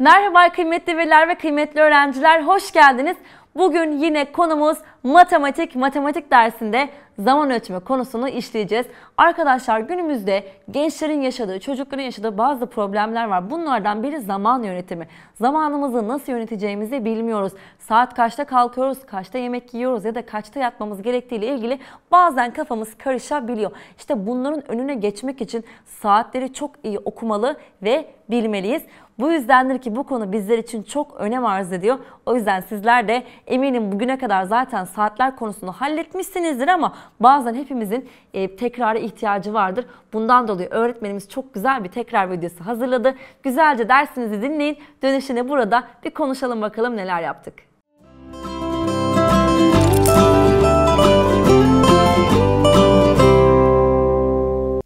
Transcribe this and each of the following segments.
Merhaba kıymetli veliler ve kıymetli öğrenciler hoş geldiniz. Bugün yine konumuz matematik. Matematik dersinde zaman ölçme konusunu işleyeceğiz. Arkadaşlar günümüzde gençlerin yaşadığı, çocukların yaşadığı bazı problemler var. Bunlardan biri zaman yönetimi. Zamanımızı nasıl yöneteceğimizi bilmiyoruz. Saat kaçta kalkıyoruz, kaçta yemek yiyoruz ya da kaçta yatmamız gerektiğiyle ilgili bazen kafamız karışabiliyor. İşte bunların önüne geçmek için saatleri çok iyi okumalı ve bilmeliyiz. Bu yüzdendir ki bu konu bizler için çok önem arz ediyor. O yüzden sizler de eminim bugüne kadar zaten saatler konusunu halletmişsinizdir ama bazen hepimizin e, tekrara ihtiyacı vardır. Bundan dolayı öğretmenimiz çok güzel bir tekrar videosu hazırladı. Güzelce dersinizi dinleyin. Dönüşüne burada bir konuşalım bakalım neler yaptık.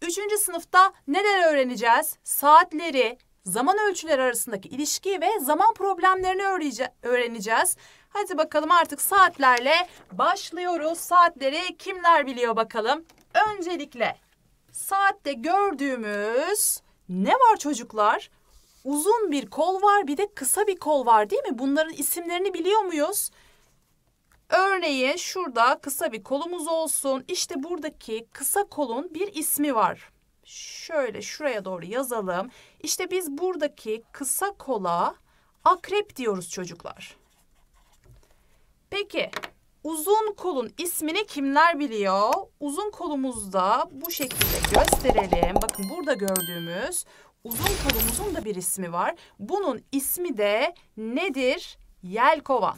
Üçüncü sınıfta neler öğreneceğiz? Saatleri, zaman ölçüleri arasındaki ilişkiyi ve zaman problemlerini öğreneceğiz. Hadi bakalım artık saatlerle başlıyoruz. Saatleri kimler biliyor bakalım? Öncelikle saatte gördüğümüz ne var çocuklar? Uzun bir kol var bir de kısa bir kol var değil mi? Bunların isimlerini biliyor muyuz? Örneğin şurada kısa bir kolumuz olsun. İşte buradaki kısa kolun bir ismi var şöyle şuraya doğru yazalım. İşte biz buradaki kısa kola akrep diyoruz çocuklar. Peki uzun kolun ismini kimler biliyor? Uzun kolumuzda bu şekilde gösterelim. Bakın burada gördüğümüz uzun kolumuzun da bir ismi var. Bunun ismi de nedir? Yelkovan.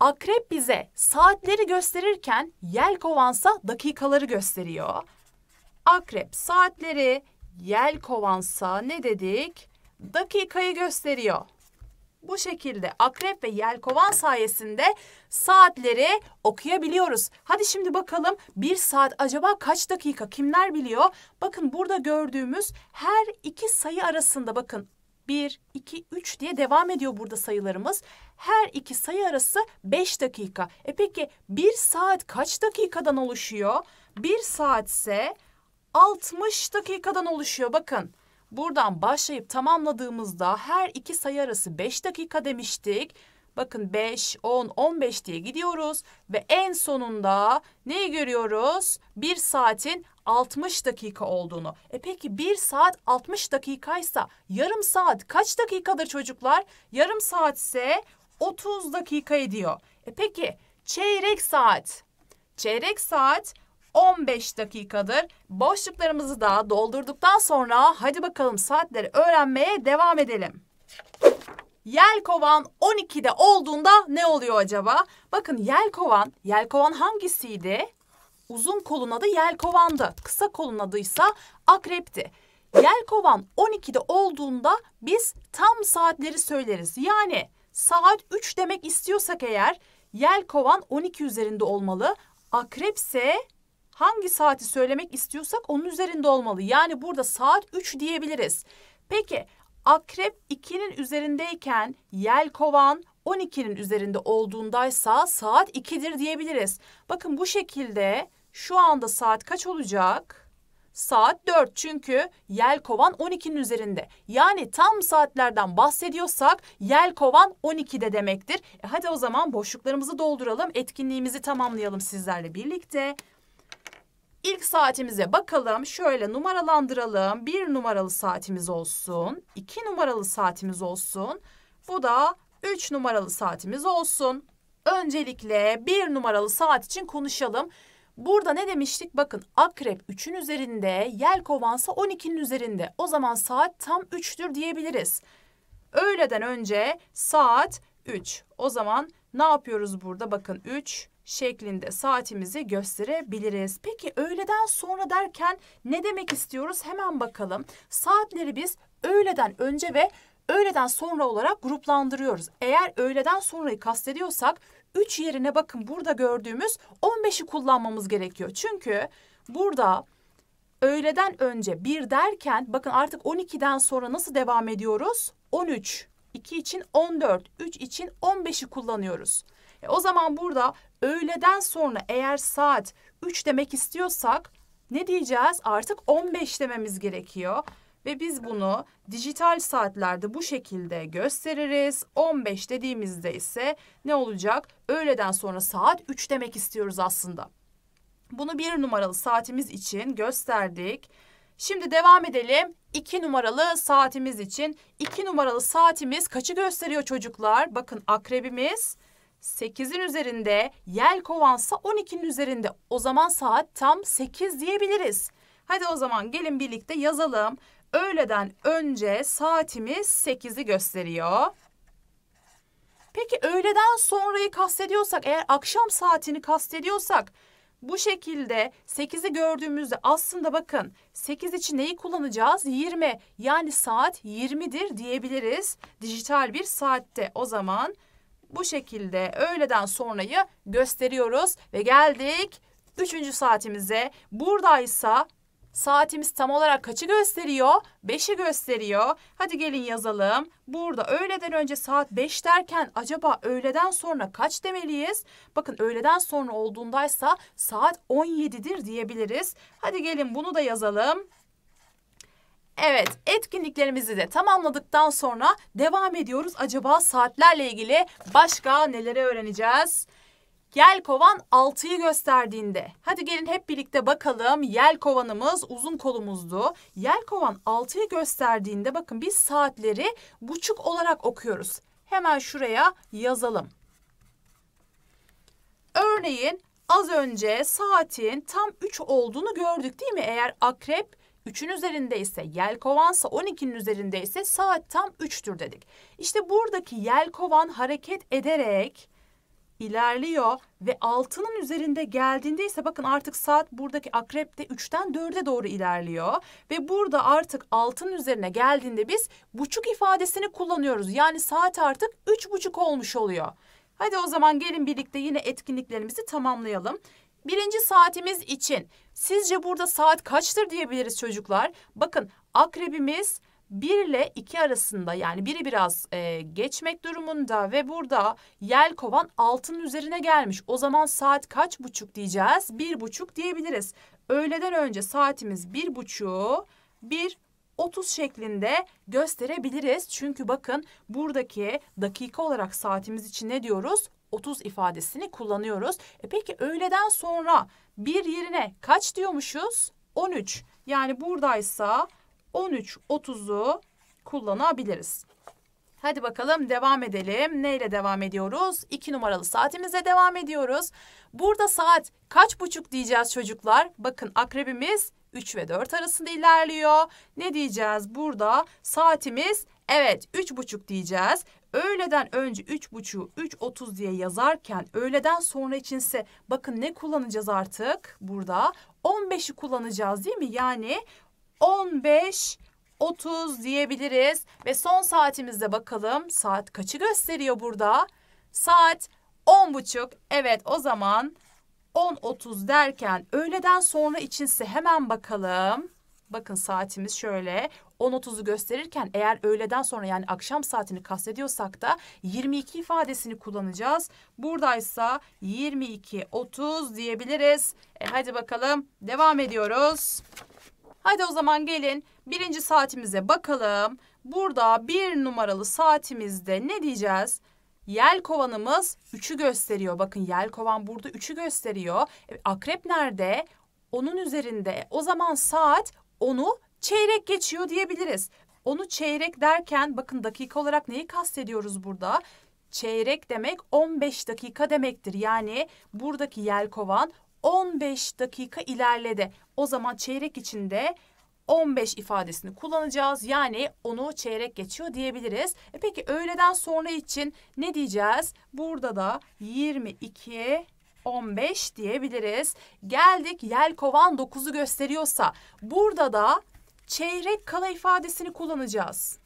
Akrep bize saatleri gösterirken yelkovansa dakikaları gösteriyor. Akrep saatleri, yelkovansa ne dedik? Dakikayı gösteriyor. Bu şekilde akrep ve yelkovan sayesinde saatleri okuyabiliyoruz. Hadi şimdi bakalım bir saat acaba kaç dakika kimler biliyor? Bakın burada gördüğümüz her iki sayı arasında bakın 1, 2, 3 diye devam ediyor burada sayılarımız. Her iki sayı arası 5 dakika. E peki 1 saat kaç dakikadan oluşuyor? 1 saat ise 60 dakikadan oluşuyor bakın. Buradan başlayıp tamamladığımızda her iki sayı arası 5 dakika demiştik. Bakın 5, 10, 15 diye gidiyoruz ve en sonunda neyi görüyoruz? 1 saatin 60 dakika olduğunu. E peki 1 saat 60 dakikaysa yarım saat kaç dakikadır çocuklar? Yarım saat ise 30 dakika ediyor. E peki çeyrek saat. Çeyrek saat 15 dakikadır. Boşluklarımızı da doldurduktan sonra hadi bakalım saatleri öğrenmeye devam edelim. Yelkovan 12'de olduğunda ne oluyor acaba? Bakın yelkovan, yelkovan hangisiydi? Uzun kolun adı yelkovandı. Kısa kolun adıysa akrepti. Yelkovan 12'de olduğunda biz tam saatleri söyleriz. Yani saat 3 demek istiyorsak eğer yelkovan 12 üzerinde olmalı. Akrepse hangi saati söylemek istiyorsak onun üzerinde olmalı. Yani burada saat 3 diyebiliriz. Peki akrep 2'nin üzerindeyken yelkovan 12'nin üzerinde olduğundaysa saat 2'dir diyebiliriz. Bakın bu şekilde şu anda saat kaç olacak? Saat 4 çünkü kovan 12'nin üzerinde. Yani tam saatlerden bahsediyorsak kovan 12'de demektir. E hadi o zaman boşluklarımızı dolduralım. Etkinliğimizi tamamlayalım sizlerle birlikte. İlk saatimize bakalım. Şöyle numaralandıralım. Bir numaralı saatimiz olsun. iki numaralı saatimiz olsun. Bu da 3 numaralı saatimiz olsun. Öncelikle 1 numaralı saat için konuşalım. Burada ne demiştik? Bakın akrep 3'ün üzerinde, yelkovansa 12'nin üzerinde. O zaman saat tam 3'tür diyebiliriz. Öğleden önce saat 3. O zaman ne yapıyoruz burada? Bakın 3 şeklinde saatimizi gösterebiliriz. Peki öğleden sonra derken ne demek istiyoruz? Hemen bakalım. Saatleri biz öğleden önce ve öğleden sonra olarak gruplandırıyoruz. Eğer öğleden sonrayı kastediyorsak 3 yerine bakın burada gördüğümüz 15'i kullanmamız gerekiyor. Çünkü burada öğleden önce 1 derken bakın artık 12'den sonra nasıl devam ediyoruz? 13, 2 için 14, 3 için 15'i kullanıyoruz. E o zaman burada öğleden sonra eğer saat 3 demek istiyorsak ne diyeceğiz? Artık 15 dememiz gerekiyor ve biz bunu dijital saatlerde bu şekilde gösteririz. 15 dediğimizde ise ne olacak? Öğleden sonra saat 3 demek istiyoruz aslında. Bunu bir numaralı saatimiz için gösterdik. Şimdi devam edelim. 2 numaralı saatimiz için. 2 numaralı saatimiz kaçı gösteriyor çocuklar? Bakın akrebimiz 8'in üzerinde, yel kovansa 12'nin üzerinde. O zaman saat tam 8 diyebiliriz. Hadi o zaman gelin birlikte yazalım öğleden önce saatimiz 8'i gösteriyor. Peki öğleden sonrayı kastediyorsak eğer akşam saatini kastediyorsak bu şekilde 8'i gördüğümüzde aslında bakın 8 için neyi kullanacağız? 20 yani saat 20'dir diyebiliriz dijital bir saatte. O zaman bu şekilde öğleden sonrayı gösteriyoruz ve geldik 3. saatimize. Buradaysa Saatimiz tam olarak kaçı gösteriyor? 5'i gösteriyor. Hadi gelin yazalım. Burada öğleden önce saat 5 derken acaba öğleden sonra kaç demeliyiz? Bakın öğleden sonra olduğundaysa saat 17'dir diyebiliriz. Hadi gelin bunu da yazalım. Evet, etkinliklerimizi de tamamladıktan sonra devam ediyoruz. Acaba saatlerle ilgili başka neleri öğreneceğiz? Yel kovan 6'yı gösterdiğinde. Hadi gelin hep birlikte bakalım. Yel kovanımız uzun kolumuzdu. Yel kovan 6'yı gösterdiğinde bakın biz saatleri buçuk olarak okuyoruz. Hemen şuraya yazalım. Örneğin az önce saatin tam 3 olduğunu gördük değil mi? Eğer akrep 3'ün üzerindeyse, ise yelkovansa 12'nin üzerinde ise saat tam 3'tür dedik. İşte buradaki yelkovan hareket ederek ilerliyor ve altının üzerinde geldiğinde ise bakın artık saat buradaki akrepte 3'ten 4'e doğru ilerliyor ve burada artık altın üzerine geldiğinde biz buçuk ifadesini kullanıyoruz. Yani saat artık 3,5 olmuş oluyor. Hadi o zaman gelin birlikte yine etkinliklerimizi tamamlayalım. Birinci saatimiz için sizce burada saat kaçtır diyebiliriz çocuklar? Bakın akrebimiz 1 ile 2 arasında yani biri biraz e, geçmek durumunda ve burada yel kovan altının üzerine gelmiş. O zaman saat kaç buçuk diyeceğiz? Bir buçuk diyebiliriz. Öğleden önce saatimiz bir buçuğu bir 30 şeklinde gösterebiliriz. Çünkü bakın buradaki dakika olarak saatimiz için ne diyoruz? 30 ifadesini kullanıyoruz. E peki öğleden sonra bir yerine kaç diyormuşuz? 13. Yani buradaysa 13.30'u kullanabiliriz. Hadi bakalım devam edelim. Neyle devam ediyoruz? 2 numaralı saatimize devam ediyoruz. Burada saat kaç buçuk diyeceğiz çocuklar? Bakın akrebimiz 3 ve 4 arasında ilerliyor. Ne diyeceğiz burada? Saatimiz evet 3.30 diyeceğiz. Öğleden önce 3.30'u 3.30 diye yazarken öğleden sonra içinse bakın ne kullanacağız artık burada? 15'i kullanacağız değil mi? Yani 15 30 diyebiliriz ve son saatimizde bakalım saat kaçı gösteriyor burada? Saat 10.30. Evet o zaman 10.30 derken öğleden sonra içinse hemen bakalım. Bakın saatimiz şöyle 10.30'u gösterirken eğer öğleden sonra yani akşam saatini kastediyorsak da 22 ifadesini kullanacağız. Buradaysa 22.30 diyebiliriz. E, hadi bakalım devam ediyoruz. Hadi o zaman gelin birinci saatimize bakalım. Burada bir numaralı saatimizde ne diyeceğiz? Yelkovanımız kovanımız 3'ü gösteriyor. Bakın yelkovan burada 3'ü gösteriyor. E, akrep nerede? Onun üzerinde. O zaman saat onu çeyrek geçiyor diyebiliriz. Onu çeyrek derken bakın dakika olarak neyi kastediyoruz burada? Çeyrek demek 15 dakika demektir. Yani buradaki yelkovan 15 dakika ilerledi. O zaman çeyrek içinde 15 ifadesini kullanacağız. Yani onu çeyrek geçiyor diyebiliriz. E peki öğleden sonra için ne diyeceğiz? Burada da 22 15 diyebiliriz. Geldik yelkovan 9'u gösteriyorsa burada da çeyrek kala ifadesini kullanacağız.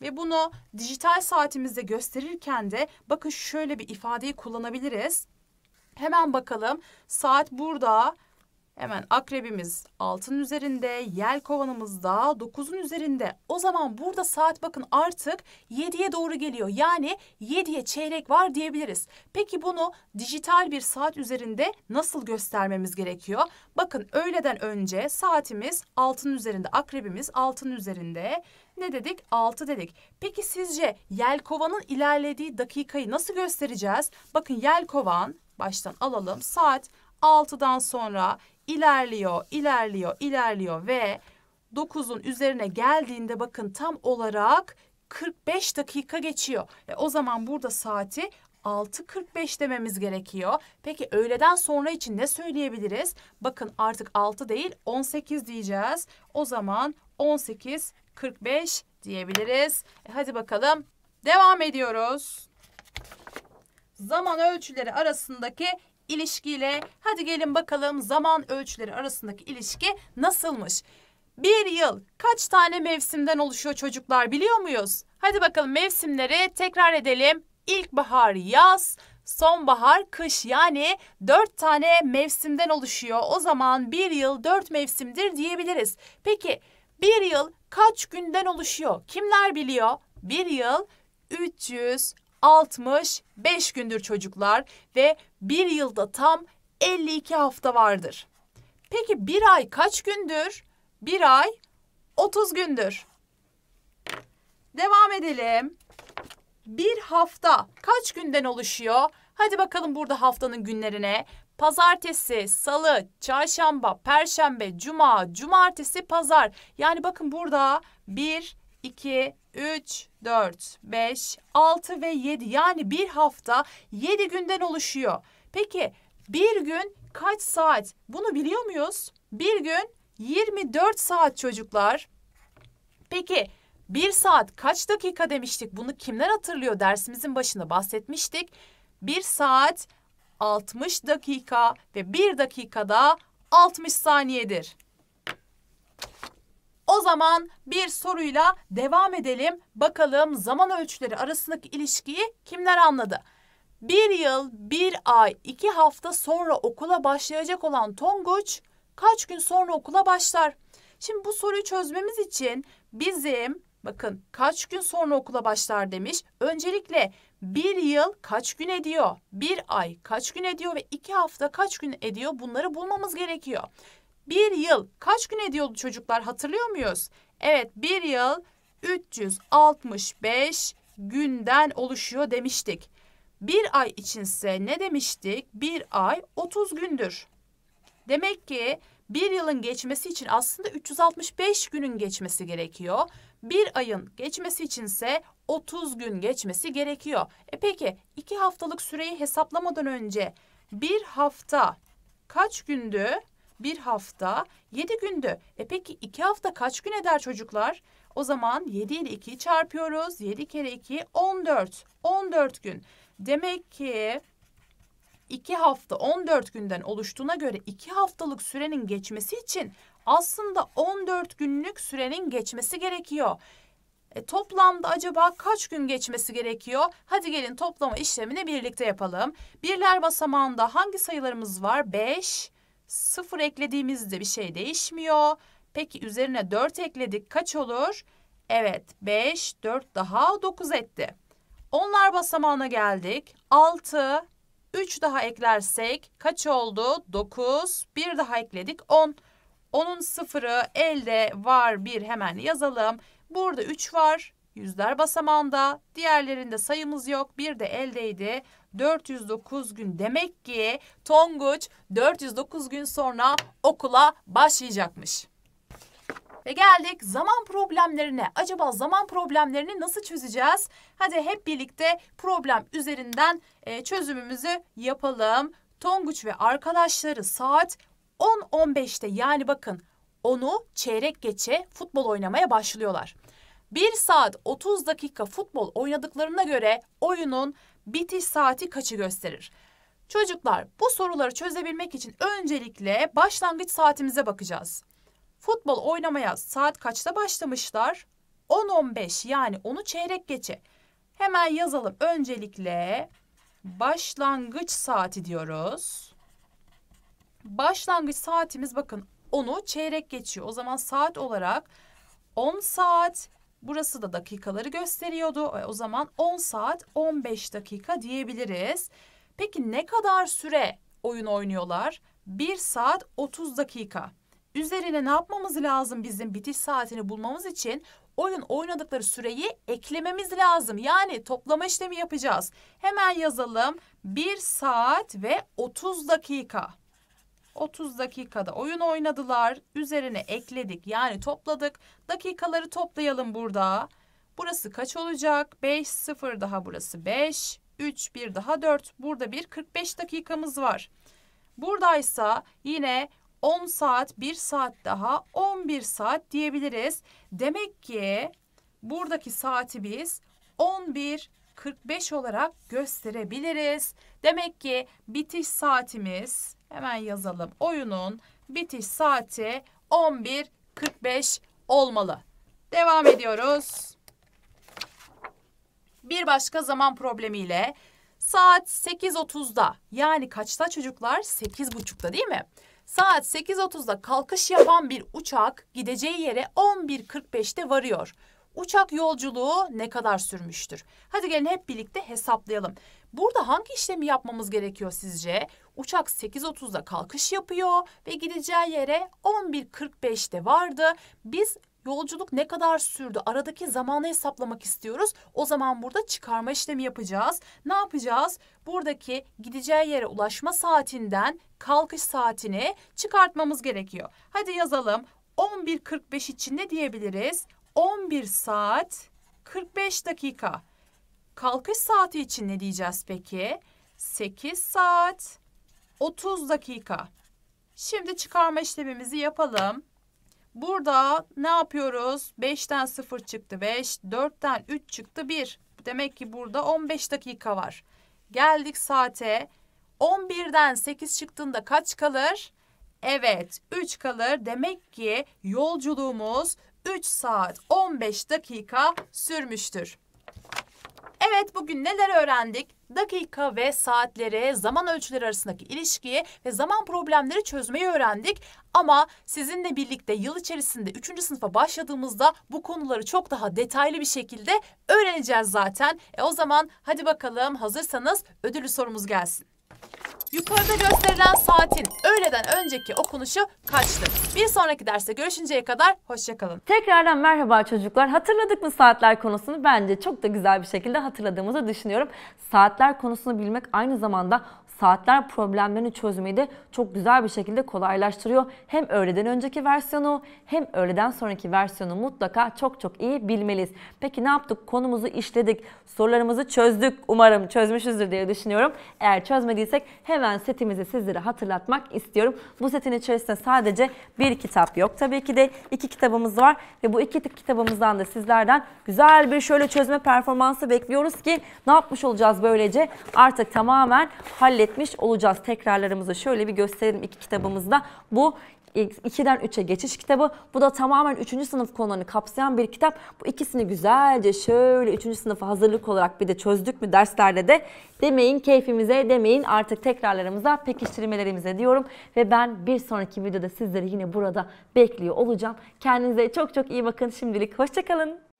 Ve bunu dijital saatimizde gösterirken de bakın şöyle bir ifadeyi kullanabiliriz. Hemen bakalım. Saat burada. Hemen akrebimiz altın üzerinde, yel da 9'un üzerinde. O zaman burada saat bakın artık 7'ye doğru geliyor. Yani 7'ye çeyrek var diyebiliriz. Peki bunu dijital bir saat üzerinde nasıl göstermemiz gerekiyor? Bakın öğleden önce saatimiz altın üzerinde, akrebimiz altın üzerinde. Ne dedik? 6 dedik. Peki sizce yelkovanın ilerlediği dakikayı nasıl göstereceğiz? Bakın yelkovan baştan alalım. Saat 6'dan sonra ilerliyor, ilerliyor, ilerliyor ve 9'un üzerine geldiğinde bakın tam olarak 45 dakika geçiyor. E o zaman burada saati 6.45 dememiz gerekiyor. Peki öğleden sonra için ne söyleyebiliriz? Bakın artık 6 değil 18 diyeceğiz. O zaman 18.45 diyebiliriz. E hadi bakalım devam ediyoruz zaman ölçüleri arasındaki ilişkiyle hadi gelin bakalım zaman ölçüleri arasındaki ilişki nasılmış? Bir yıl kaç tane mevsimden oluşuyor çocuklar biliyor muyuz? Hadi bakalım mevsimleri tekrar edelim. İlkbahar yaz, sonbahar kış yani dört tane mevsimden oluşuyor. O zaman bir yıl dört mevsimdir diyebiliriz. Peki bir yıl kaç günden oluşuyor? Kimler biliyor? Bir yıl 300 65 gündür çocuklar ve bir yılda tam 52 hafta vardır. Peki bir ay kaç gündür? Bir ay 30 gündür. Devam edelim. Bir hafta kaç günden oluşuyor? Hadi bakalım burada haftanın günlerine. Pazartesi, salı, çarşamba, perşembe, cuma, cumartesi, pazar. Yani bakın burada bir 2, 3, 4, 5, 6 ve 7 yani bir hafta 7 günden oluşuyor. Peki bir gün kaç saat? Bunu biliyor muyuz? Bir gün 24 saat çocuklar. Peki bir saat kaç dakika demiştik? Bunu kimler hatırlıyor? Dersimizin başında bahsetmiştik. Bir saat 60 dakika ve bir dakikada 60 saniyedir. O zaman bir soruyla devam edelim. Bakalım zaman ölçüleri arasındaki ilişkiyi kimler anladı? Bir yıl, bir ay, iki hafta sonra okula başlayacak olan Tonguç kaç gün sonra okula başlar? Şimdi bu soruyu çözmemiz için bizim bakın kaç gün sonra okula başlar demiş. Öncelikle bir yıl kaç gün ediyor? Bir ay kaç gün ediyor ve iki hafta kaç gün ediyor? Bunları bulmamız gerekiyor. Bir yıl kaç gün ediyordu çocuklar hatırlıyor muyuz? Evet bir yıl 365 günden oluşuyor demiştik. Bir ay içinse ne demiştik? Bir ay 30 gündür. Demek ki bir yılın geçmesi için aslında 365 günün geçmesi gerekiyor. Bir ayın geçmesi içinse 30 gün geçmesi gerekiyor. E peki iki haftalık süreyi hesaplamadan önce bir hafta kaç gündü? bir hafta 7 gündü. E peki 2 hafta kaç gün eder çocuklar? O zaman 7 ile 2'yi çarpıyoruz. 7 kere 2 14. 14 gün. Demek ki 2 hafta 14 günden oluştuğuna göre 2 haftalık sürenin geçmesi için aslında 14 günlük sürenin geçmesi gerekiyor. E, toplamda acaba kaç gün geçmesi gerekiyor? Hadi gelin toplama işlemini birlikte yapalım. Birler basamağında hangi sayılarımız var? 5, 0 eklediğimizde bir şey değişmiyor. Peki üzerine 4 ekledik kaç olur? Evet 5, 4 daha 9 etti. Onlar basamağına geldik. 6, 3 daha eklersek kaç oldu? 9, 1 daha ekledik 10. Onun sıfırı elde var bir hemen yazalım. Burada 3 var. Yüzler basamağında. Diğerlerinde sayımız yok. Bir de eldeydi. 409 gün demek ki Tonguç 409 gün sonra okula başlayacakmış. Ve geldik zaman problemlerine. Acaba zaman problemlerini nasıl çözeceğiz? Hadi hep birlikte problem üzerinden e, çözümümüzü yapalım. Tonguç ve arkadaşları saat 10.15'te yani bakın onu çeyrek geçe futbol oynamaya başlıyorlar. 1 saat 30 dakika futbol oynadıklarına göre oyunun bitiş saati kaçı gösterir? Çocuklar bu soruları çözebilmek için öncelikle başlangıç saatimize bakacağız. Futbol oynamaya saat kaçta başlamışlar? 10.15 yani onu çeyrek geçe. Hemen yazalım öncelikle başlangıç saati diyoruz. Başlangıç saatimiz bakın onu çeyrek geçiyor. O zaman saat olarak 10 saat Burası da dakikaları gösteriyordu. E, o zaman 10 saat 15 dakika diyebiliriz. Peki ne kadar süre oyun oynuyorlar? 1 saat 30 dakika. Üzerine ne yapmamız lazım bizim bitiş saatini bulmamız için? Oyun oynadıkları süreyi eklememiz lazım. Yani toplama işlemi yapacağız. Hemen yazalım. 1 saat ve 30 dakika. 30 dakikada oyun oynadılar. Üzerine ekledik yani topladık. Dakikaları toplayalım burada. Burası kaç olacak? 5, 0 daha burası 5, 3, 1 daha 4. Burada bir 45 dakikamız var. Buradaysa yine 10 saat, 1 saat daha 11 saat diyebiliriz. Demek ki buradaki saati biz 11 45 olarak gösterebiliriz. Demek ki bitiş saatimiz Hemen yazalım. Oyunun bitiş saati 11.45 olmalı. Devam ediyoruz. Bir başka zaman problemiyle saat 8.30'da yani kaçta çocuklar? 8.30'da değil mi? Saat 8.30'da kalkış yapan bir uçak gideceği yere 11.45'te varıyor. Uçak yolculuğu ne kadar sürmüştür? Hadi gelin hep birlikte hesaplayalım. Burada hangi işlemi yapmamız gerekiyor sizce? Uçak 8.30'da kalkış yapıyor ve gideceği yere 11.45'te vardı. Biz yolculuk ne kadar sürdü aradaki zamanı hesaplamak istiyoruz. O zaman burada çıkarma işlemi yapacağız. Ne yapacağız? Buradaki gideceği yere ulaşma saatinden kalkış saatini çıkartmamız gerekiyor. Hadi yazalım. 11.45 için ne diyebiliriz? 11 saat 45 dakika. Kalkış saati için ne diyeceğiz peki? 8 saat 30 dakika. Şimdi çıkarma işlemimizi yapalım. Burada ne yapıyoruz? 5'ten 0 çıktı 5, 4'ten 3 çıktı 1. Demek ki burada 15 dakika var. Geldik saate. 11'den 8 çıktığında kaç kalır? Evet 3 kalır. Demek ki yolculuğumuz 3 saat 15 dakika sürmüştür. Evet bugün neler öğrendik? Dakika ve saatlere, zaman ölçüleri arasındaki ilişkiyi ve zaman problemleri çözmeyi öğrendik. Ama sizinle birlikte yıl içerisinde 3. sınıfa başladığımızda bu konuları çok daha detaylı bir şekilde öğreneceğiz zaten. E o zaman hadi bakalım hazırsanız ödülü sorumuz gelsin. Yukarıda gösterilen saatin öğleden önceki okunuşu kaçtır? Bir sonraki derste görüşünceye kadar hoşçakalın. Tekrardan merhaba çocuklar. Hatırladık mı saatler konusunu? Bence çok da güzel bir şekilde hatırladığımızı düşünüyorum. Saatler konusunu bilmek aynı zamanda saatler problemlerini çözmeyi de çok güzel bir şekilde kolaylaştırıyor. Hem öğleden önceki versiyonu hem öğleden sonraki versiyonu mutlaka çok çok iyi bilmeliyiz. Peki ne yaptık? Konumuzu işledik, sorularımızı çözdük. Umarım çözmüşüzdür diye düşünüyorum. Eğer çözmediysek hemen setimizi sizlere hatırlatmak istiyorum. Bu setin içerisinde sadece bir kitap yok. Tabii ki de iki kitabımız var ve bu iki kitabımızdan da sizlerden güzel bir şöyle çözme performansı bekliyoruz ki ne yapmış olacağız böylece? Artık tamamen halledeceğiz kaydetmiş olacağız. Tekrarlarımızı şöyle bir gösterelim iki kitabımızda. Bu 2'den 3'e geçiş kitabı. Bu da tamamen 3. sınıf konularını kapsayan bir kitap. Bu ikisini güzelce şöyle 3. sınıfa hazırlık olarak bir de çözdük mü derslerde de demeyin keyfimize demeyin artık tekrarlarımıza pekiştirmelerimize diyorum. Ve ben bir sonraki videoda sizleri yine burada bekliyor olacağım. Kendinize çok çok iyi bakın şimdilik. Hoşçakalın.